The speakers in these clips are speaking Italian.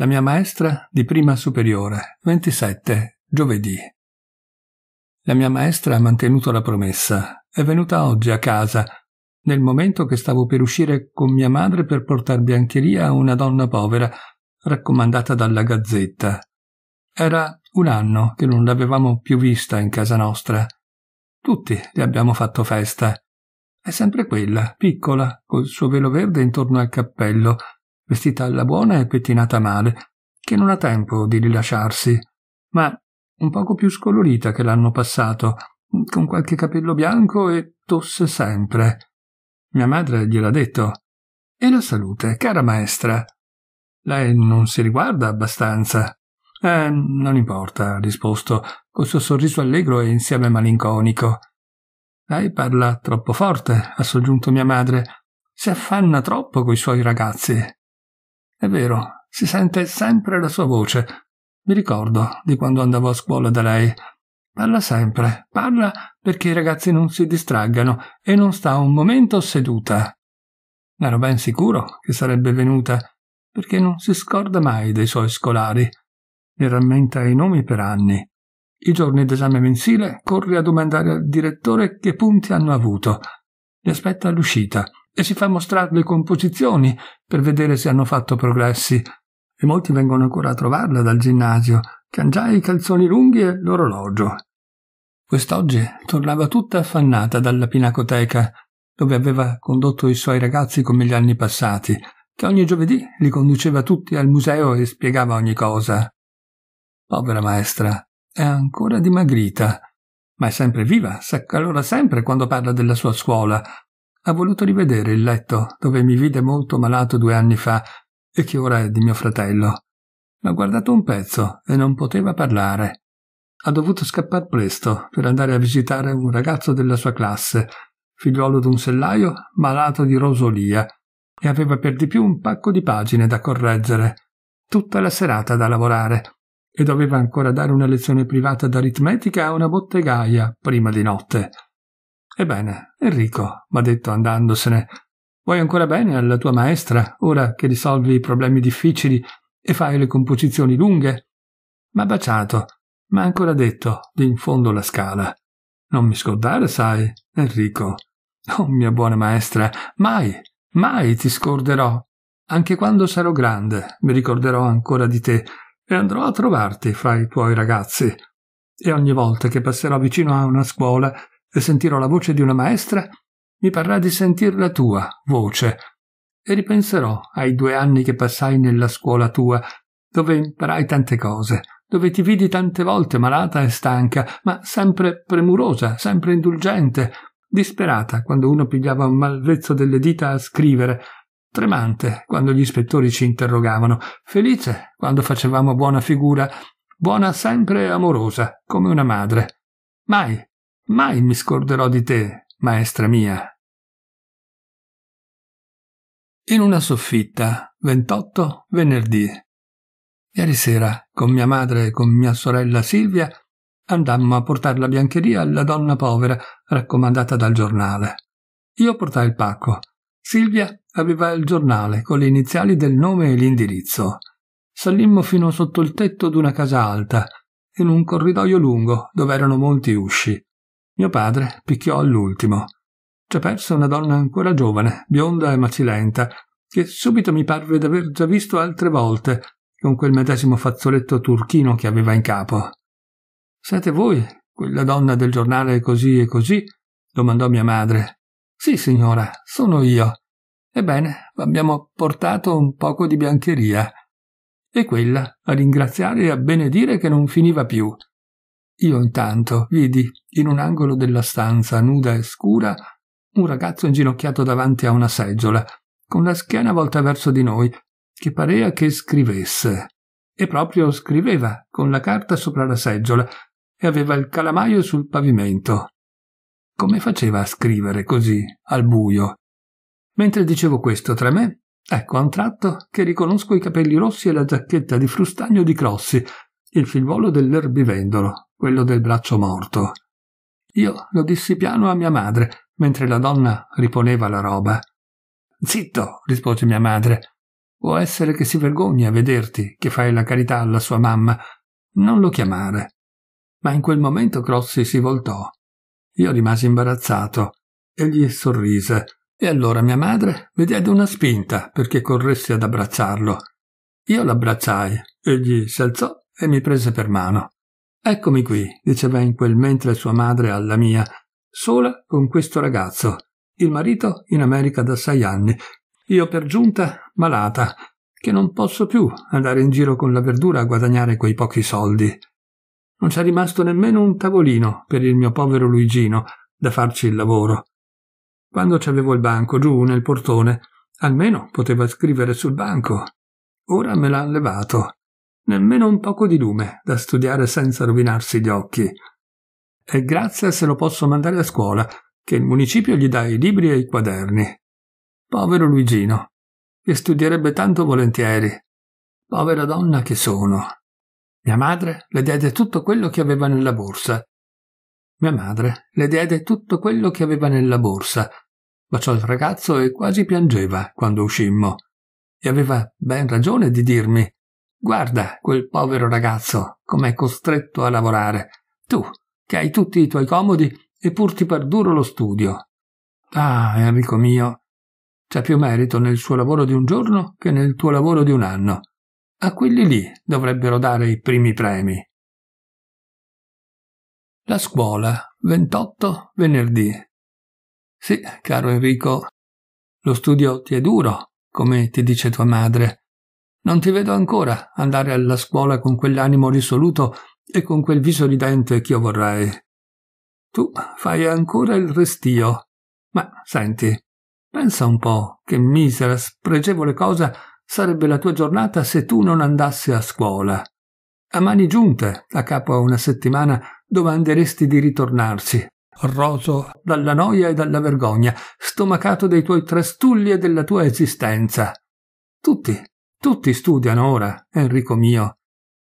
La mia maestra di prima superiore, 27, giovedì. La mia maestra ha mantenuto la promessa. È venuta oggi a casa, nel momento che stavo per uscire con mia madre per portar biancheria a una donna povera, raccomandata dalla Gazzetta. Era un anno che non l'avevamo più vista in casa nostra. Tutti le abbiamo fatto festa. È sempre quella, piccola, col suo velo verde intorno al cappello, vestita alla buona e pettinata male, che non ha tempo di rilasciarsi, ma un poco più scolorita che l'anno passato, con qualche capello bianco e tosse sempre. Mia madre gliel'ha detto. E la salute, cara maestra. Lei non si riguarda abbastanza. Eh, non importa, ha risposto, col suo sorriso allegro e insieme malinconico. Lei parla troppo forte, ha soggiunto mia madre. Si affanna troppo coi suoi ragazzi. È vero, si sente sempre la sua voce. Mi ricordo di quando andavo a scuola da lei. Parla sempre, parla perché i ragazzi non si distraggano e non sta un momento seduta. Ero ben sicuro che sarebbe venuta, perché non si scorda mai dei suoi scolari. Ne rammenta i nomi per anni. I giorni d'esame mensile corre a domandare al direttore che punti hanno avuto. Li aspetta all'uscita e si fa mostrare le composizioni per vedere se hanno fatto progressi. E molti vengono ancora a trovarla dal ginnasio, che han già i calzoni lunghi e l'orologio. Quest'oggi tornava tutta affannata dalla pinacoteca, dove aveva condotto i suoi ragazzi come gli anni passati, che ogni giovedì li conduceva tutti al museo e spiegava ogni cosa. Povera maestra, è ancora dimagrita, ma è sempre viva, si accalora sempre quando parla della sua scuola, ha voluto rivedere il letto dove mi vide molto malato due anni fa e che ora è di mio fratello. L'ha guardato un pezzo e non poteva parlare. Ha dovuto scappar presto per andare a visitare un ragazzo della sua classe, figliuolo d'un sellaio malato di rosolia, e aveva per di più un pacco di pagine da correggere, tutta la serata da lavorare, e doveva ancora dare una lezione privata d'aritmetica a una bottegaia prima di notte. Ebbene, Enrico, m'ha detto andandosene, vuoi ancora bene alla tua maestra, ora che risolvi i problemi difficili e fai le composizioni lunghe? M'ha baciato, ma ancora detto, di in fondo la scala. Non mi scordare, sai, Enrico. Oh, mia buona maestra, mai, mai ti scorderò. Anche quando sarò grande mi ricorderò ancora di te e andrò a trovarti fra i tuoi ragazzi. E ogni volta che passerò vicino a una scuola e sentirò la voce di una maestra, mi parrà di sentir la tua voce e ripenserò ai due anni che passai nella scuola tua, dove imparai tante cose, dove ti vidi tante volte malata e stanca, ma sempre premurosa, sempre indulgente, disperata quando uno pigliava un malvezzo delle dita a scrivere, tremante quando gli ispettori ci interrogavano, felice quando facevamo buona figura, buona sempre e amorosa, come una madre. Mai Mai mi scorderò di te, maestra mia. In una soffitta, 28 venerdì. Ieri sera, con mia madre e con mia sorella Silvia, andammo a portare la biancheria alla donna povera raccomandata dal giornale. Io portai il pacco. Silvia aveva il giornale con le iniziali del nome e l'indirizzo. Salimmo fino sotto il tetto d'una casa alta, in un corridoio lungo dove erano molti usci. Mio padre picchiò all'ultimo. C'è persa una donna ancora giovane, bionda e macilenta, che subito mi parve d'aver già visto altre volte, con quel medesimo fazzoletto turchino che aveva in capo. Siete voi, quella donna del giornale così e così? domandò mia madre. Sì, signora, sono io. Ebbene, abbiamo portato un poco di biancheria. E quella a ringraziare e a benedire che non finiva più. Io intanto vidi, in un angolo della stanza nuda e scura, un ragazzo inginocchiato davanti a una seggiola, con la schiena volta verso di noi, che parea che scrivesse. E proprio scriveva, con la carta sopra la seggiola, e aveva il calamaio sul pavimento. Come faceva a scrivere così, al buio? Mentre dicevo questo tra me, ecco a un tratto che riconosco i capelli rossi e la giacchetta di frustagno di Crossi, il figliuolo dell'erbivendolo, quello del braccio morto. Io lo dissi piano a mia madre, mentre la donna riponeva la roba. Zitto, rispose mia madre. Può essere che si vergogni a vederti, che fai la carità alla sua mamma. Non lo chiamare. Ma in quel momento Crossi si voltò. Io rimasi imbarazzato. Egli sorrise. E allora mia madre mi diede una spinta perché corressi ad abbracciarlo. Io l'abbracciai. Egli si alzò e mi prese per mano. Eccomi qui, diceva in quel mentre sua madre alla mia, sola con questo ragazzo, il marito in America da sei anni, io per giunta malata, che non posso più andare in giro con la verdura a guadagnare quei pochi soldi. Non c'è rimasto nemmeno un tavolino per il mio povero Luigino da farci il lavoro. Quando c'avevo il banco giù nel portone, almeno poteva scrivere sul banco. Ora me l'ha levato nemmeno un poco di lume da studiare senza rovinarsi gli occhi. E grazie se lo posso mandare a scuola, che il municipio gli dà i libri e i quaderni. Povero Luigino, che studierebbe tanto volentieri. Povera donna che sono. Mia madre le diede tutto quello che aveva nella borsa. Mia madre le diede tutto quello che aveva nella borsa. Baciò il ragazzo e quasi piangeva quando uscimmo. E aveva ben ragione di dirmi Guarda quel povero ragazzo com'è costretto a lavorare. Tu, che hai tutti i tuoi comodi e pur ti par duro lo studio. Ah, amico mio, c'è più merito nel suo lavoro di un giorno che nel tuo lavoro di un anno. A quelli lì dovrebbero dare i primi premi. La scuola, 28 venerdì. Sì, caro Enrico, lo studio ti è duro, come ti dice tua madre, non ti vedo ancora andare alla scuola con quell'animo risoluto e con quel viso ridente che io vorrei. Tu fai ancora il restio. Ma senti, pensa un po' che misera, spregevole cosa sarebbe la tua giornata se tu non andassi a scuola. A mani giunte, a capo a una settimana, domanderesti di ritornarci, roso dalla noia e dalla vergogna, stomacato dei tuoi trastulli e della tua esistenza. Tutti tutti studiano ora, Enrico mio.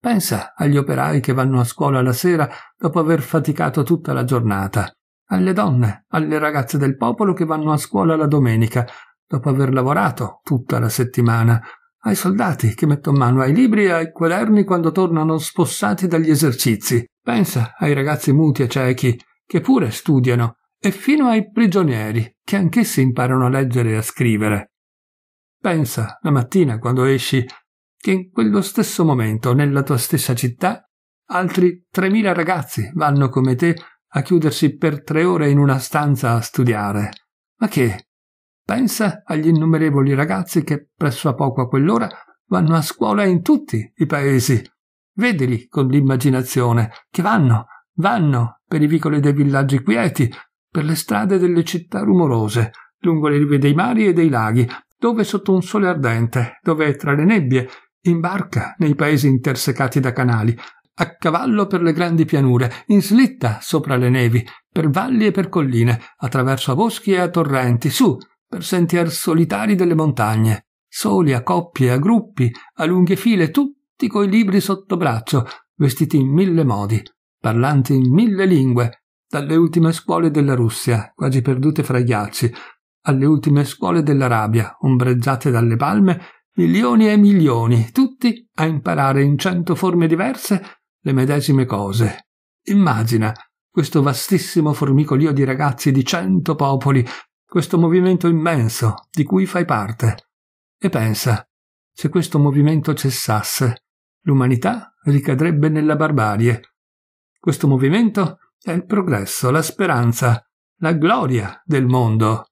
Pensa agli operai che vanno a scuola la sera dopo aver faticato tutta la giornata, alle donne, alle ragazze del popolo che vanno a scuola la domenica dopo aver lavorato tutta la settimana, ai soldati che mettono mano ai libri e ai quaderni quando tornano spossati dagli esercizi. Pensa ai ragazzi muti e ciechi che pure studiano e fino ai prigionieri che anch'essi imparano a leggere e a scrivere. Pensa, la mattina, quando esci, che in quello stesso momento, nella tua stessa città, altri 3.000 ragazzi vanno come te a chiudersi per tre ore in una stanza a studiare. Ma che? Pensa agli innumerevoli ragazzi che presso a poco a quell'ora vanno a scuola in tutti i paesi. Vedili con l'immaginazione, che vanno, vanno per i vicoli dei villaggi quieti, per le strade delle città rumorose, lungo le rive dei mari e dei laghi, dove sotto un sole ardente, dove tra le nebbie, in barca nei paesi intersecati da canali, a cavallo per le grandi pianure, in slitta sopra le nevi, per valli e per colline, attraverso a boschi e a torrenti, su, per sentier solitari delle montagne, soli a coppie, a gruppi, a lunghe file, tutti coi libri sotto braccio, vestiti in mille modi, parlanti in mille lingue, dalle ultime scuole della Russia, quasi perdute fra i ghiacci, alle ultime scuole dell'Arabia, ombreggiate dalle palme, milioni e milioni, tutti a imparare in cento forme diverse le medesime cose. Immagina questo vastissimo formicolio di ragazzi di cento popoli, questo movimento immenso di cui fai parte. E pensa, se questo movimento cessasse, l'umanità ricadrebbe nella barbarie. Questo movimento è il progresso, la speranza, la gloria del mondo.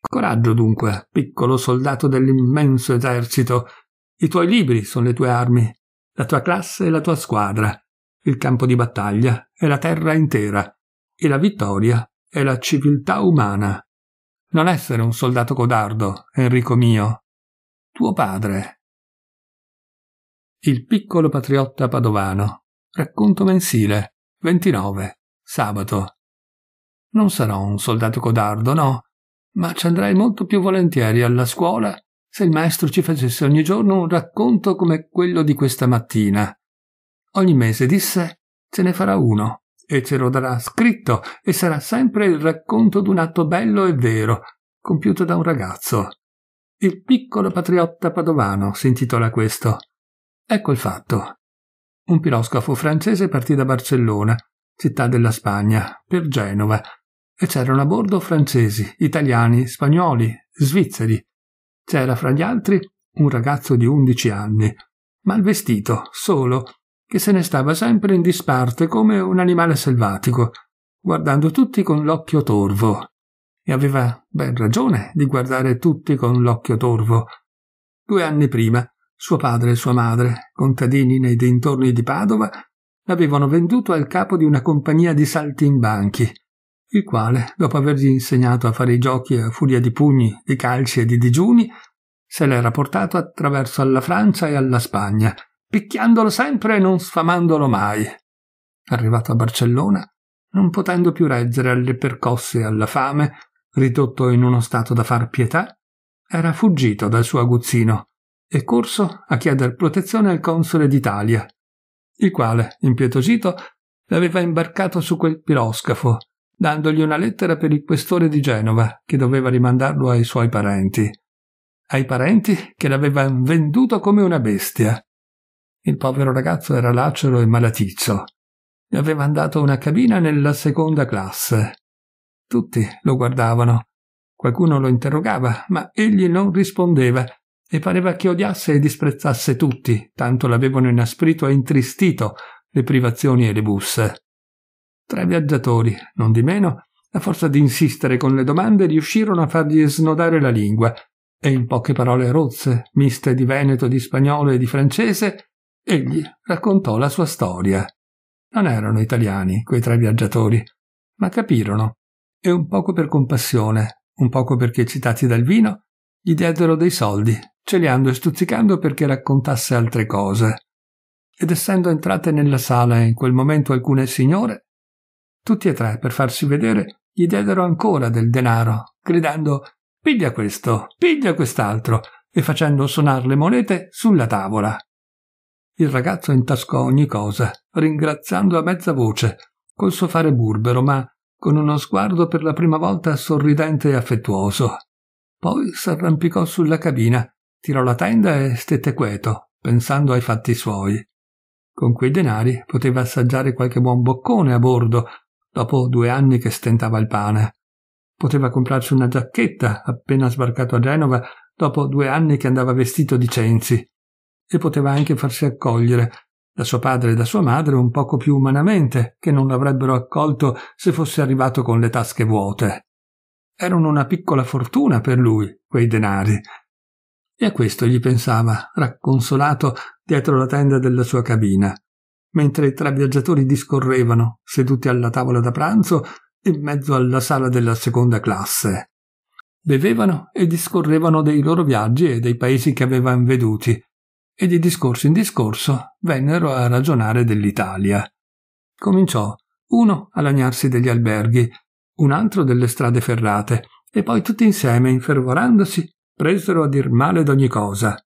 Coraggio dunque, piccolo soldato dell'immenso esercito. I tuoi libri sono le tue armi, la tua classe e la tua squadra, il campo di battaglia e la terra intera, e la vittoria è la civiltà umana. Non essere un soldato codardo, Enrico mio. Tuo padre. Il piccolo patriotta padovano. Racconto mensile. 29. Sabato. Non sarò un soldato codardo, no ma ci andrei molto più volentieri alla scuola se il maestro ci facesse ogni giorno un racconto come quello di questa mattina. Ogni mese, disse, ce ne farà uno e ce lo darà scritto e sarà sempre il racconto d'un atto bello e vero, compiuto da un ragazzo. Il piccolo patriotta padovano si intitola questo. Ecco il fatto. Un piroscafo francese partì da Barcellona, città della Spagna, per Genova, e c'erano a bordo francesi, italiani, spagnoli, svizzeri. C'era fra gli altri un ragazzo di undici anni, mal vestito, solo, che se ne stava sempre in disparte come un animale selvatico, guardando tutti con l'occhio torvo. E aveva ben ragione di guardare tutti con l'occhio torvo. Due anni prima, suo padre e sua madre, contadini nei dintorni di Padova, l'avevano venduto al capo di una compagnia di saltimbanchi, il quale, dopo avergli insegnato a fare i giochi a furia di pugni, di calci e di digiuni, se l'era portato attraverso alla Francia e alla Spagna, picchiandolo sempre e non sfamandolo mai. Arrivato a Barcellona, non potendo più reggere alle percosse e alla fame, ridotto in uno stato da far pietà, era fuggito dal suo aguzzino e corso a chieder protezione al console d'Italia, il quale, impietosito, l'aveva imbarcato su quel piroscafo dandogli una lettera per il questore di Genova, che doveva rimandarlo ai suoi parenti. Ai parenti che l'avevano venduto come una bestia. Il povero ragazzo era lacero e malaticcio. Gli aveva dato una cabina nella seconda classe. Tutti lo guardavano. Qualcuno lo interrogava, ma egli non rispondeva e pareva che odiasse e disprezzasse tutti, tanto l'avevano inasprito e intristito le privazioni e le busse. Tre viaggiatori, non di meno, a forza di insistere con le domande, riuscirono a fargli snodare la lingua, e in poche parole rozze, miste di veneto, di spagnolo e di francese, egli raccontò la sua storia. Non erano italiani quei tre viaggiatori, ma capirono, e un poco per compassione, un poco perché eccitati dal vino, gli diedero dei soldi, celiando e stuzzicando perché raccontasse altre cose. Ed essendo entrate nella sala in quel momento alcune signore, tutti e tre, per farsi vedere, gli diedero ancora del denaro, gridando Piglia questo, piglia quest'altro, e facendo suonar le monete sulla tavola. Il ragazzo intascò ogni cosa, ringraziando a mezza voce, col suo fare burbero, ma con uno sguardo per la prima volta sorridente e affettuoso. Poi s'arrampicò sulla cabina, tirò la tenda e stette queto, pensando ai fatti suoi. Con quei denari poteva assaggiare qualche buon boccone a bordo dopo due anni che stentava il pane. Poteva comprarsi una giacchetta appena sbarcato a Genova, dopo due anni che andava vestito di cenzi. E poteva anche farsi accogliere da suo padre e da sua madre un poco più umanamente, che non l'avrebbero accolto se fosse arrivato con le tasche vuote. Erano una piccola fortuna per lui, quei denari. E a questo gli pensava, racconsolato dietro la tenda della sua cabina mentre i tre viaggiatori discorrevano, seduti alla tavola da pranzo, in mezzo alla sala della seconda classe. Bevevano e discorrevano dei loro viaggi e dei paesi che avevano veduti, e di discorso in discorso vennero a ragionare dell'Italia. Cominciò uno a lagnarsi degli alberghi, un altro delle strade ferrate, e poi tutti insieme, infervorandosi, presero a dir male d'ogni cosa.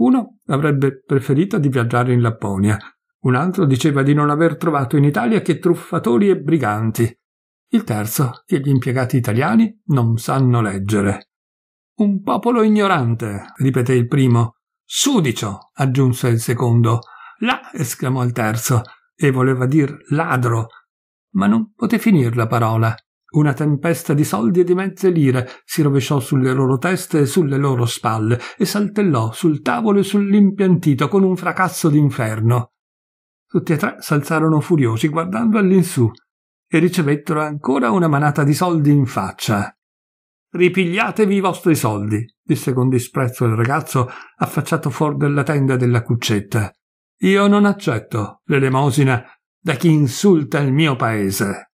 Uno avrebbe preferito di viaggiare in Lapponia, un altro diceva di non aver trovato in Italia che truffatori e briganti. Il terzo che gli impiegati italiani non sanno leggere. Un popolo ignorante, ripeté il primo. Sudicio, aggiunse il secondo. Là, esclamò il terzo, e voleva dir ladro. Ma non poté finir la parola. Una tempesta di soldi e di mezze lire si rovesciò sulle loro teste e sulle loro spalle e saltellò sul tavolo e sull'impiantito con un fracasso d'inferno. Tutti e tre s'alzarono furiosi guardando all'insù e ricevettero ancora una manata di soldi in faccia. Ripigliatevi i vostri soldi, disse con disprezzo il ragazzo affacciato fuori della tenda della cuccetta. Io non accetto l'elemosina da chi insulta il mio paese.